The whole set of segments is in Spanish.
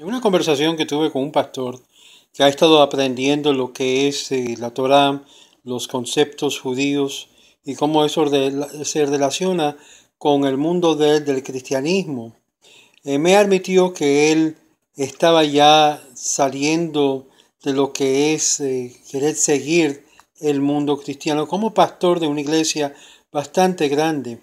En una conversación que tuve con un pastor que ha estado aprendiendo lo que es eh, la Torah, los conceptos judíos y cómo eso se relaciona con el mundo del cristianismo, eh, me admitió que él estaba ya saliendo de lo que es eh, querer seguir el mundo cristiano como pastor de una iglesia bastante grande.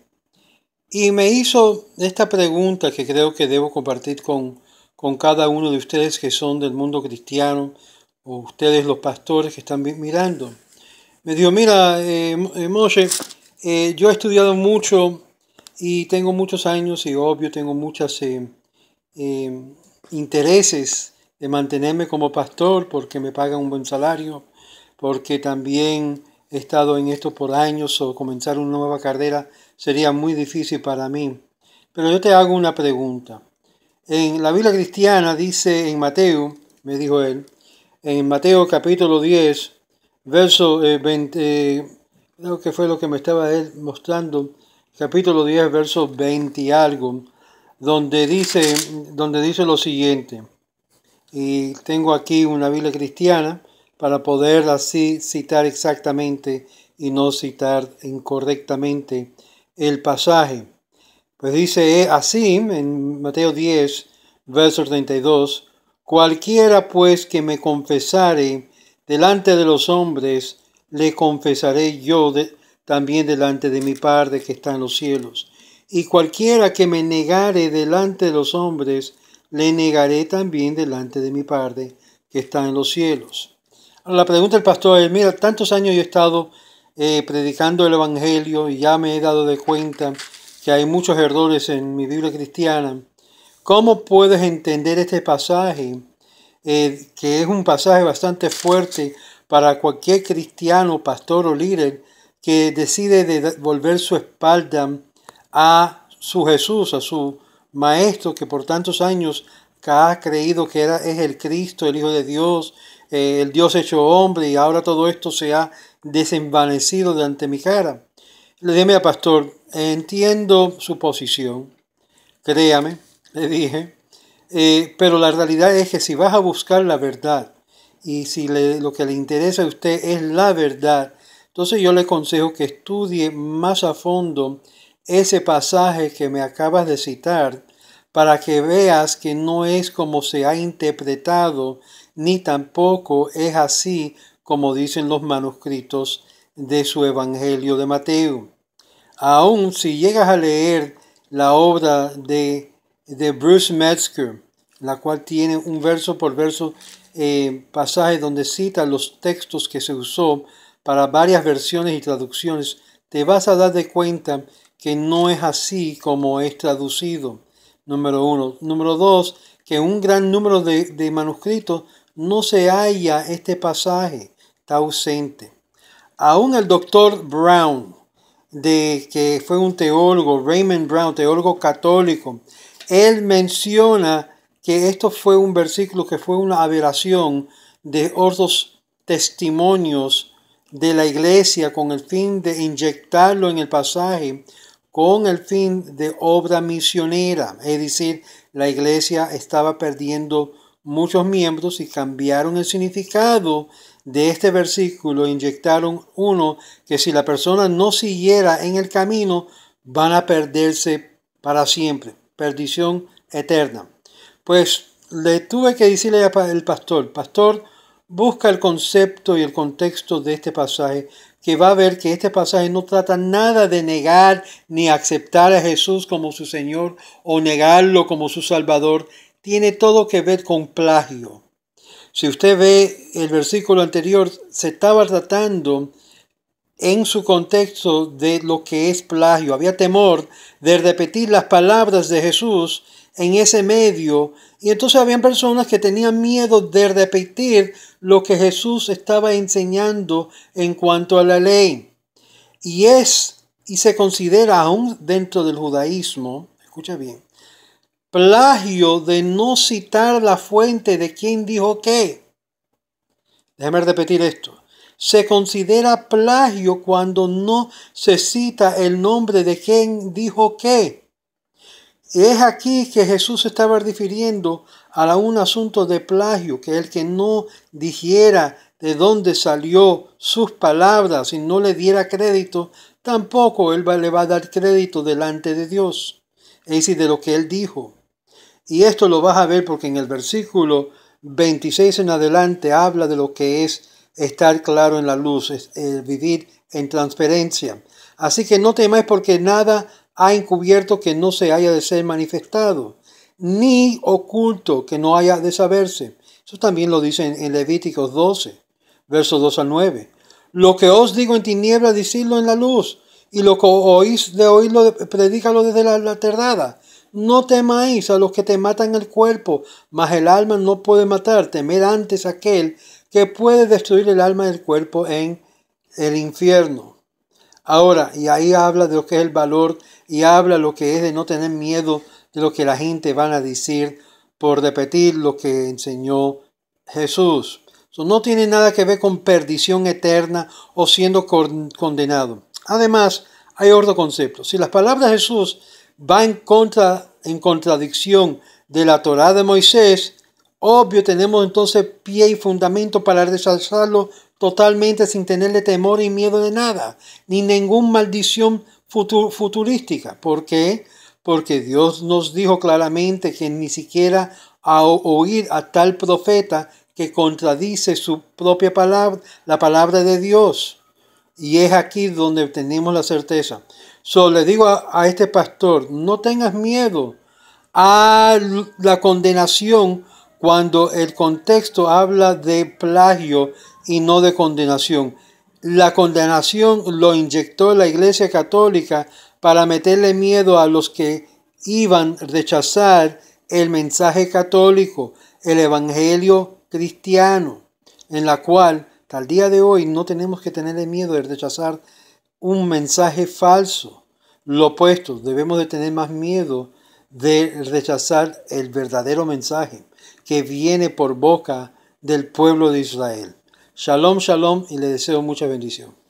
Y me hizo esta pregunta que creo que debo compartir con con cada uno de ustedes que son del mundo cristiano o ustedes los pastores que están mirando. Me dijo, mira, eh, eh, Moshe, eh, yo he estudiado mucho y tengo muchos años y obvio tengo muchos intereses de mantenerme como pastor porque me pagan un buen salario, porque también he estado en esto por años o comenzar una nueva carrera sería muy difícil para mí. Pero yo te hago una pregunta. En la Biblia cristiana dice en Mateo, me dijo él, en Mateo capítulo 10, verso 20, eh, creo que fue lo que me estaba él mostrando, capítulo 10, verso 20 y algo, donde dice, donde dice lo siguiente, y tengo aquí una Biblia cristiana para poder así citar exactamente y no citar incorrectamente el pasaje. Pues dice eh, así en Mateo 10, verso 32, cualquiera pues que me confesare delante de los hombres, le confesaré yo también delante de mi Padre que está en los cielos. Y cualquiera que me negare delante de los hombres, le negaré también delante de mi Padre que está en los cielos. La pregunta del pastor es, mira, tantos años yo he estado eh, predicando el Evangelio y ya me he dado de cuenta que hay muchos errores en mi Biblia cristiana. ¿Cómo puedes entender este pasaje? Eh, que es un pasaje bastante fuerte para cualquier cristiano, pastor o líder que decide devolver su espalda a su Jesús, a su maestro que por tantos años ha creído que era, es el Cristo, el Hijo de Dios, eh, el Dios hecho hombre, y ahora todo esto se ha desenvanecido de ante mi cara. Le dije, pastor, entiendo su posición, créame, le dije, eh, pero la realidad es que si vas a buscar la verdad y si lo que le interesa a usted es la verdad, entonces yo le aconsejo que estudie más a fondo ese pasaje que me acabas de citar para que veas que no es como se ha interpretado, ni tampoco es así como dicen los manuscritos de su Evangelio de Mateo. Aún si llegas a leer la obra de, Bruce Metzger, la cual tiene un verso por verso eh, pasaje donde cita los textos que se usó para varias versiones y traducciones, te vas a dar de cuenta que no es así como es traducido. Número uno. Número dos, que un gran número de, de manuscritos no se halla este pasaje, está ausente. Aún el doctor Brown, de que fue un teólogo, Raymond Brown, teólogo católico, él menciona que esto fue un versículo que fue una aberración de otros testimonios de la iglesia con el fin de inyectarlo en el pasaje con el fin de obra misionera. Es decir, la iglesia estaba perdiendo muchos miembros y cambiaron el significado de este versículo inyectaron uno que si la persona no siguiera en el camino, van a perderse para siempre, perdición eterna. Pues le tuve que decirle al pastor, pastor, busca el concepto y el contexto de este pasaje, que va a ver que este pasaje no trata nada de negar ni aceptar a Jesús como su Señor o negarlo como su Salvador, tiene todo que ver con plagio si usted ve el versículo anterior, se estaba tratando en su contexto de lo que es plagio. Había temor de repetir las palabras de Jesús en ese medio. Y entonces habían personas que tenían miedo de repetir lo que Jesús estaba enseñando en cuanto a la ley. Y es y se considera aún dentro del judaísmo, escucha bien, plagio de no citar la fuente de quien dijo qué. Déjame repetir esto. Se considera plagio cuando no se cita el nombre de quien dijo qué. Es aquí que Jesús estaba refiriendo a un asunto de plagio, que el que no dijera de dónde salió sus palabras y no le diera crédito, tampoco él le va a dar crédito delante de Dios, es decir, de lo que él dijo. Y esto lo vas a ver porque en el versículo 26 en adelante habla de lo que es estar claro en la luz, es, eh, vivir en transparencia. Así que no temáis porque nada ha encubierto que no se haya de ser manifestado, ni oculto que no haya de saberse. Eso también lo dice en, Levíticos 12, versos 2 al 9. Lo que os digo en tinieblas, decidlo en la luz, y lo que oís de oírlo, predícalo desde la, la no temáis a los que te matan el cuerpo, mas el alma no puede matar. temer antes aquel que puede destruir el alma del cuerpo en el infierno. Ahora, y ahí habla de lo que es el valor y habla lo que es de no tener miedo de lo que la gente van a decir por repetir lo que enseñó Jesús. no tiene nada que ver con perdición eterna o siendo condenado. Además, hay otro concepto. Si las palabras de Jesús va en contra en contradicción de la Torá de Moisés, obvio tenemos entonces pie y fundamento para resalzarlo totalmente sin tenerle temor y miedo de nada, ni ninguna maldición futurística. ¿Por qué? Porque Dios nos dijo claramente que ni siquiera a oír a tal profeta que contradice su propia palabra, la palabra de Dios. Y es aquí donde tenemos la certeza le digo a, este pastor, no tengas miedo a la condenación cuando el contexto habla de plagio y no de condenación. La condenación lo inyectó la Iglesia Católica para meterle miedo a los que iban a rechazar el mensaje católico, el Evangelio cristiano, en la cual al día de hoy no tenemos que tenerle miedo de rechazar un mensaje falso, lo opuesto. Debemos de tener más miedo de rechazar el verdadero mensaje que viene por boca del pueblo de Israel. Shalom, shalom y le deseo mucha bendición.